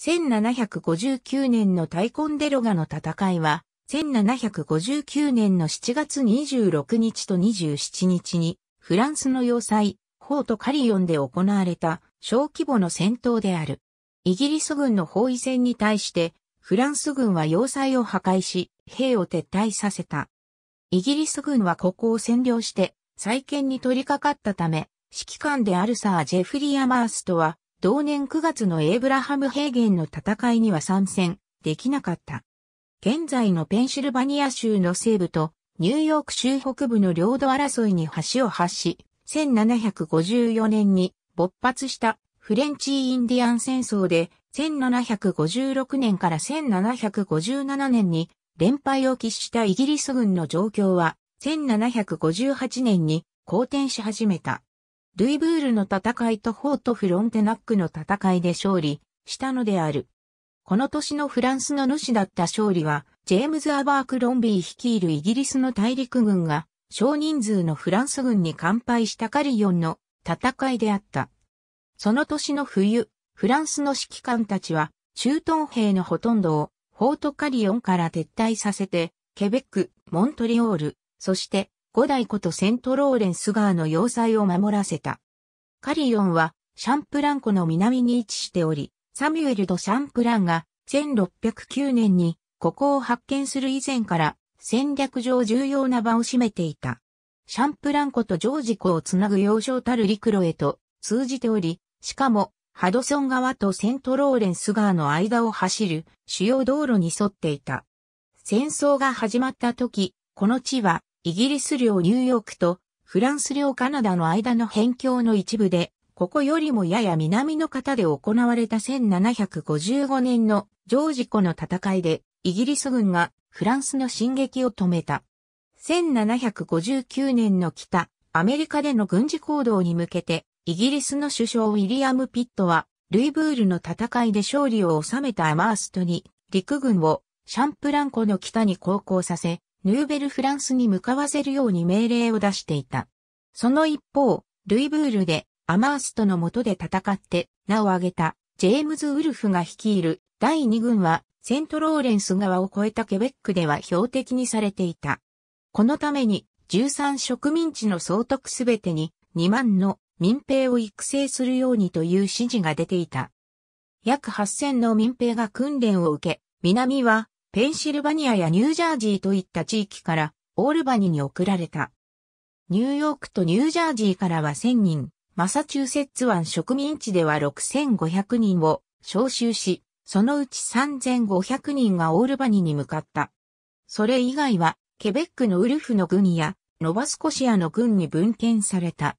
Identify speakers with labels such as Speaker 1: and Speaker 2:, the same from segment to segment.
Speaker 1: 1759年のタイコンデロガの戦いは、1759年の7月26日と27日に、フランスの要塞、ホートカリオンで行われた小規模の戦闘である。イギリス軍の包囲戦に対して、フランス軍は要塞を破壊し、兵を撤退させた。イギリス軍はここを占領して、再建に取り掛かったため、指揮官であるサー・ジェフリー・アマーストは、同年9月のエイブラハム平原の戦いには参戦できなかった。現在のペンシルバニア州の西部とニューヨーク州北部の領土争いに橋を発し、1754年に勃発したフレンチ・インディアン戦争で1756年から1757年に連敗を喫したイギリス軍の状況は1758年に好転し始めた。ルイブールの戦いとフォートフロンテナックの戦いで勝利したのである。この年のフランスの主だった勝利は、ジェームズ・アバーク・ロンビー率いるイギリスの大陸軍が、少人数のフランス軍に完敗したカリオンの戦いであった。その年の冬、フランスの指揮官たちは、駐屯兵のほとんどを、フォートカリオンから撤退させて、ケベック、モントリオール、そして、五代ことセントローレンス川の要塞を守らせた。カリヨンはシャンプラン湖の南に位置しており、サミュエル・ド・シャンプランが1609年にここを発見する以前から戦略上重要な場を占めていた。シャンプラン湖とジョージ湖をつなぐ要衝たる陸路へと通じており、しかもハドソン川とセントローレンス川の間を走る主要道路に沿っていた。戦争が始まった時、この地はイギリス領ニューヨークとフランス領カナダの間の辺境の一部で、ここよりもやや南の方で行われた1755年のジョージ湖の戦いで、イギリス軍がフランスの進撃を止めた。1759年の北、アメリカでの軍事行動に向けて、イギリスの首相ウィリアム・ピットは、ルイブールの戦いで勝利を収めたアマーストに、陸軍をシャンプラン湖の北に航行させ、ヌーベルフランスに向かわせるように命令を出していた。その一方、ルイブールでアマーストの下で戦って名を挙げたジェームズ・ウルフが率いる第2軍はセントローレンス川を越えたケベックでは標的にされていた。このために13植民地の総督すべてに2万の民兵を育成するようにという指示が出ていた。約8000の民兵が訓練を受け、南はペンシルバニアやニュージャージーといった地域からオールバニに送られた。ニューヨークとニュージャージーからは1000人、マサチューセッツ湾植民地では6500人を招集し、そのうち3500人がオールバニに向かった。それ以外は、ケベックのウルフの軍や、ノバスコシアの軍に分権された。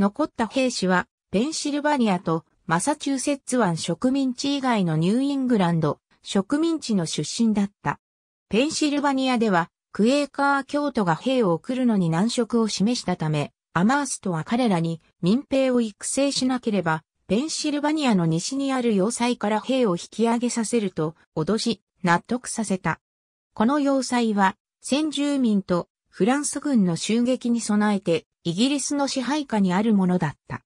Speaker 1: 残った兵士は、ペンシルバニアとマサチューセッツ湾植民地以外のニューイングランド、植民地の出身だった。ペンシルバニアでは、クエーカー教徒が兵を送るのに難色を示したため、アマーストは彼らに民兵を育成しなければ、ペンシルバニアの西にある要塞から兵を引き上げさせると脅し、納得させた。この要塞は、先住民とフランス軍の襲撃に備えて、イギリスの支配下にあるものだった。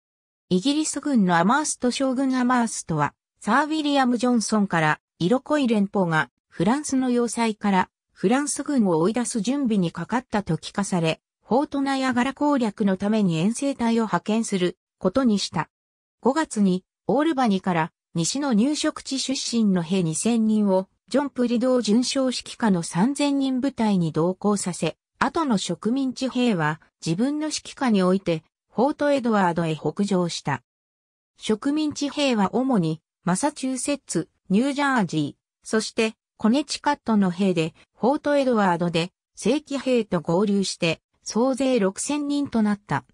Speaker 1: イギリス軍のアマースト将軍アマーストは、サー・ウィリアム・ジョンソンからイロコイ連邦がフランスの要塞からフランス軍を追い出す準備にかかったと聞かされ、フォートナイアガラ攻略のために遠征隊を派遣することにした。5月にオールバニから西の入植地出身の兵2000人をジョン・プリドー巡将指揮下の3000人部隊に同行させ、後の植民地兵は自分の指揮下においてフォートエドワードへ北上した。植民地兵は主にマサチューセッツ、ニュージャージー、そしてコネチカットの兵でフォートエドワードで正規兵と合流して総勢6000人となった。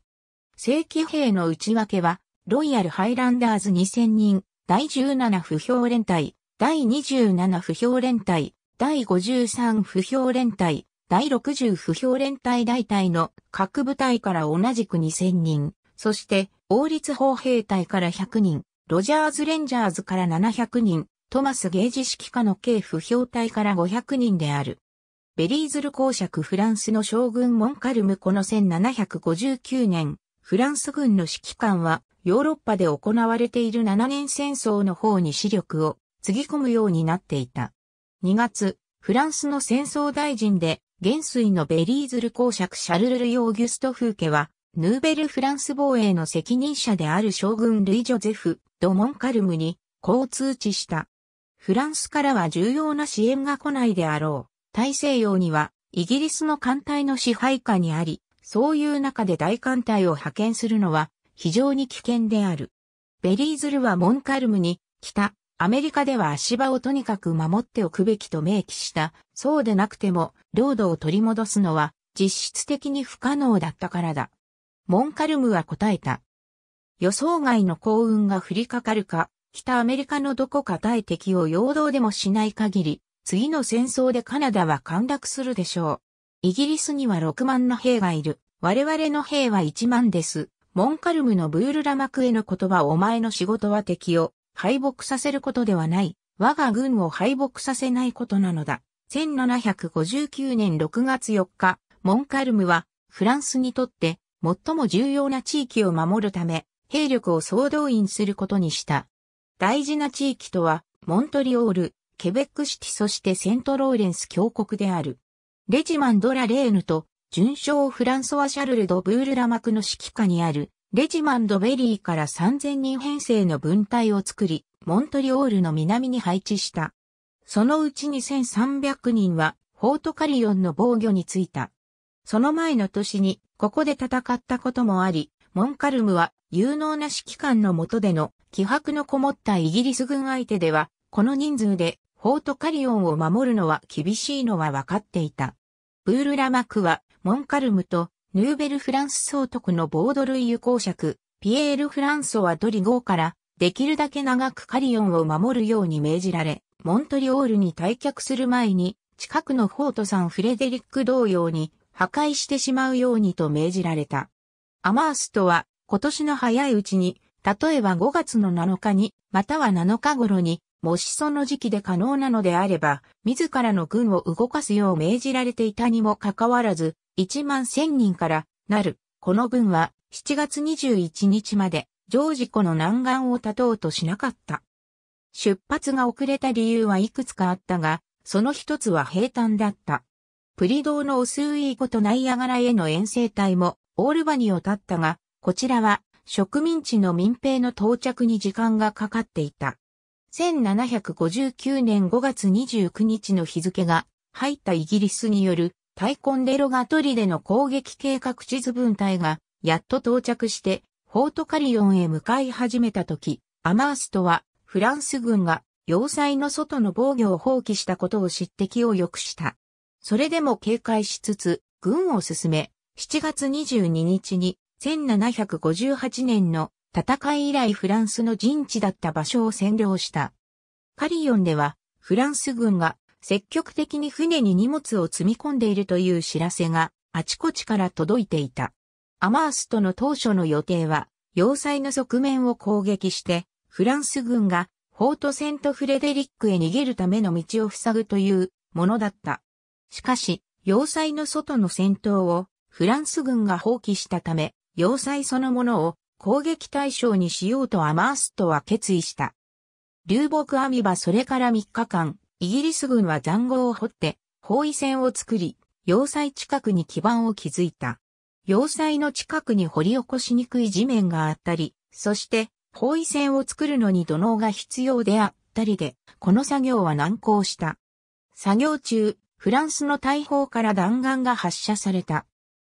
Speaker 1: 正規兵の内訳はロイヤルハイランダーズ2000人、第17不評連隊、第27不評連隊、第53不評連隊、第60不評連隊大隊の各部隊から同じく2000人、そして王立砲兵隊から100人、ロジャーズレンジャーズから700人、トマス・ゲージ指揮下の系不評隊から500人である。ベリーズル公爵フランスの将軍モンカルムこの1759年、フランス軍の指揮官はヨーロッパで行われている7年戦争の方に視力をつぎ込むようになっていた。2月、フランスの戦争大臣で元帥のベリーズル公爵シャルル・ルヨーギュスト・フーケは、ヌーベルフランス防衛の責任者である将軍ルイ・ジョゼフ・ド・モンカルムに、こう通知した。フランスからは重要な支援が来ないであろう。大西洋にはイギリスの艦隊の支配下にあり、そういう中で大艦隊を派遣するのは非常に危険である。ベリーズルはモンカルムに、北、アメリカでは足場をとにかく守っておくべきと明記した。そうでなくても、領土を取り戻すのは実質的に不可能だったからだ。モンカルムは答えた。予想外の幸運が降りかかるか、北アメリカのどこか大敵を陽動でもしない限り、次の戦争でカナダは陥落するでしょう。イギリスには6万の兵がいる。我々の兵は1万です。モンカルムのブールラマクへの言葉お前の仕事は敵を敗北させることではない。我が軍を敗北させないことなのだ。1759年6月4日、モンカルムはフランスにとって最も重要な地域を守るため、兵力を総動員することにした。大事な地域とは、モントリオール、ケベックシティそしてセントローレンス峡谷である。レジマン・ド・ラ・レーヌと、順将フランソワ・シャルル・ド・ブール・ラマクの指揮下にある、レジマン・ド・ベリーから3000人編成の分隊を作り、モントリオールの南に配置した。そのうちに3 0 0人は、フォートカリオンの防御についた。その前の年に、ここで戦ったこともあり、モンカルムは有能な指揮官の下での気迫のこもったイギリス軍相手では、この人数でフォートカリオンを守るのは厳しいのは分かっていた。ブールラマクは、モンカルムとヌーベルフランス総督のボードルイユ公爵、ピエール・フランソワ・ドリゴーから、できるだけ長くカリオンを守るように命じられ、モントリオールに退却する前に、近くのフォートサン・フレデリック同様に破壊してしまうようにと命じられた。アマースとは、今年の早いうちに、例えば5月の7日に、または7日頃に、もしその時期で可能なのであれば、自らの軍を動かすよう命じられていたにもかかわらず、1万1000人からなる、この軍は、7月21日まで、ジョージ湖の南岸を立とうとしなかった。出発が遅れた理由はいくつかあったが、その一つは平坦だった。プリドーのオスウィーことナイアガラへの遠征隊もオールバニを立ったが、こちらは植民地の民兵の到着に時間がかかっていた。1759年5月29日の日付が入ったイギリスによるタイコンデロガトリでの攻撃計画地図分隊がやっと到着してフォートカリオンへ向かい始めた時、アマーストはフランス軍が要塞の外の防御を放棄したことを知って気を良くした。それでも警戒しつつ軍を進め、7月22日に1758年の戦い以来フランスの陣地だった場所を占領した。カリオンではフランス軍が積極的に船に荷物を積み込んでいるという知らせがあちこちから届いていた。アマースとの当初の予定は要塞の側面を攻撃してフランス軍がフォートセントフレデリックへ逃げるための道を塞ぐというものだった。しかし、要塞の外の戦闘をフランス軍が放棄したため、要塞そのものを攻撃対象にしようとアマーストは決意した。流木アミバそれから3日間、イギリス軍は残壕を掘って包囲線を作り、要塞近くに基盤を築いた。要塞の近くに掘り起こしにくい地面があったり、そして包囲線を作るのに土のうが必要であったりで、この作業は難航した。作業中、フランスの大砲から弾丸が発射された。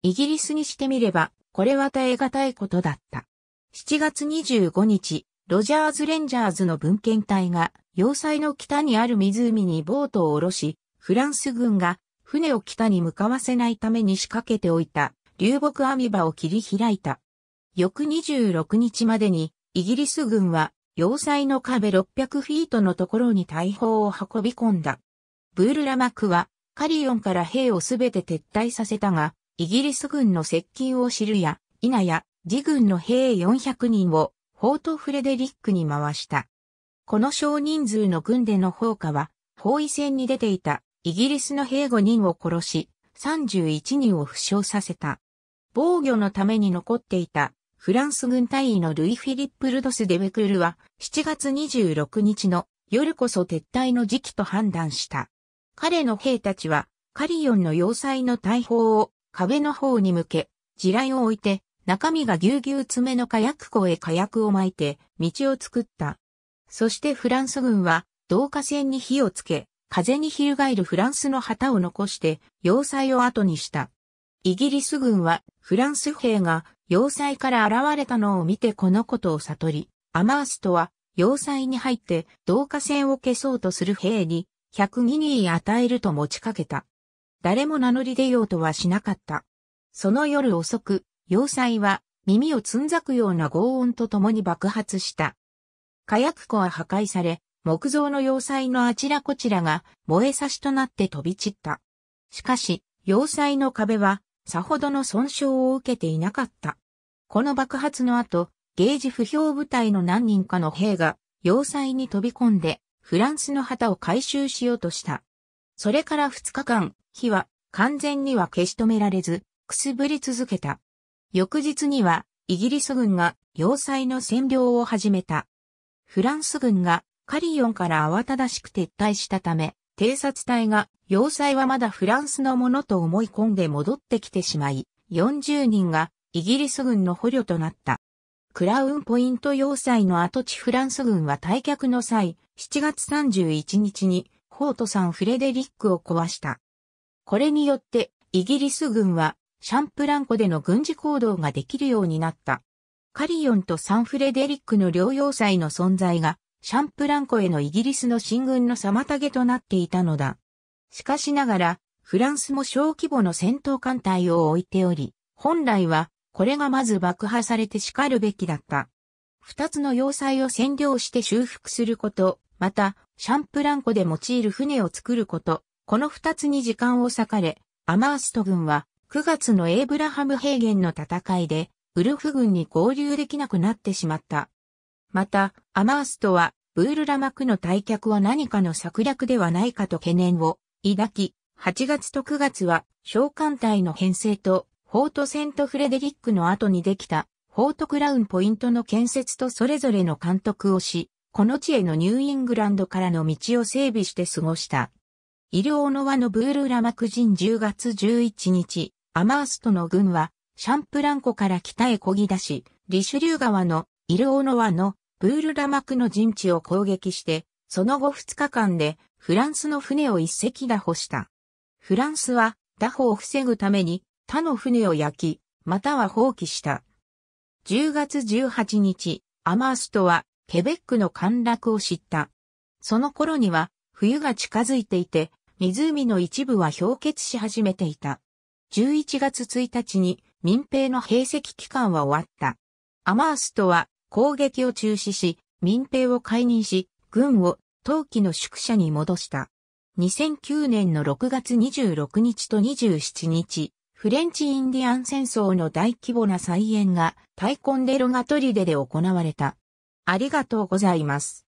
Speaker 1: イギリスにしてみれば、これは耐え難いことだった。7月25日、ロジャーズ・レンジャーズの文献隊が、要塞の北にある湖にボートを下ろし、フランス軍が船を北に向かわせないために仕掛けておいた流木網場を切り開いた。翌26日までに、イギリス軍は要塞の壁600フィートのところに大砲を運び込んだ。ブールラマクはカリオンから兵をすべて撤退させたが、イギリス軍の接近を知るや、否や、自軍の兵400人を、フォート・フレデリックに回した。この少人数の軍での放火は、包囲戦に出ていたイギリスの兵5人を殺し、31人を負傷させた。防御のために残っていたフランス軍隊員のルイ・フィリップ・ルドス・デベクルは7月26日の夜こそ撤退の時期と判断した。彼の兵たちはカリヨンの要塞の大砲を壁の方に向け、地雷を置いて、中身がぎゅうぎゅう詰めの火薬庫へ火薬を撒いて、道を作った。そしてフランス軍は、導火線に火をつけ、風に翻るフランスの旗を残して、要塞を後にした。イギリス軍は、フランス兵が、要塞から現れたのを見てこのことを悟り、アマーストは、要塞に入って、導火線を消そうとする兵に、102人与えると持ちかけた。誰も名乗り出ようとはしなかった。その夜遅く、要塞は耳をつんざくような轟音とともに爆発した。火薬庫は破壊され、木造の要塞のあちらこちらが燃え差しとなって飛び散った。しかし、要塞の壁はさほどの損傷を受けていなかった。この爆発の後、ゲージ不評部隊の何人かの兵が要塞に飛び込んでフランスの旗を回収しようとした。それから2日間、火は完全には消し止められず、くすぶり続けた。翌日には、イギリス軍が要塞の占領を始めた。フランス軍がカリオンから慌ただしく撤退したため、偵察隊が要塞はまだフランスのものと思い込んで戻ってきてしまい、40人がイギリス軍の捕虜となった。クラウンポイント要塞の跡地フランス軍は退却の際、7月31日に、フォートサン・フレデリックを壊した。これによって、イギリス軍は、シャンプランコでの軍事行動ができるようになった。カリオンとサンフレデリックの両要塞の存在が、シャンプランコへのイギリスの進軍の妨げとなっていたのだ。しかしながら、フランスも小規模の戦闘艦隊を置いており、本来は、これがまず爆破されて叱るべきだった。二つの要塞を占領して修復すること、また、シャンプランコで用いる船を作ること、この二つに時間を割かれ、アマースト軍は9月のエイブラハム平原の戦いで、ウルフ軍に合流できなくなってしまった。また、アマーストは、ブールラマクの退却は何かの策略ではないかと懸念を抱き、8月と9月は、召喚隊の編成と、フォートセントフレデリックの後にできた、フォートクラウンポイントの建設とそれぞれの監督をし、この地へのニューイングランドからの道を整備して過ごした。イルオノワのブールラマクジン10月11日、アマーストの軍は、シャンプランコから北へ漕ぎ出し、リシュリュー川のイルオノワのブールラマクの陣地を攻撃して、その後2日間でフランスの船を一隻打破した。フランスは打破を防ぐために他の船を焼き、または放棄した。10月18日、アマーストはケベックの陥落を知った。その頃には冬が近づいていて、湖の一部は氷結し始めていた。11月1日に民兵の兵籍期間は終わった。アマーストは攻撃を中止し、民兵を解任し、軍を冬季の宿舎に戻した。2009年の6月26日と27日、フレンチインディアン戦争の大規模な再演がタイコンデロガトリデで行われた。ありがとうございます。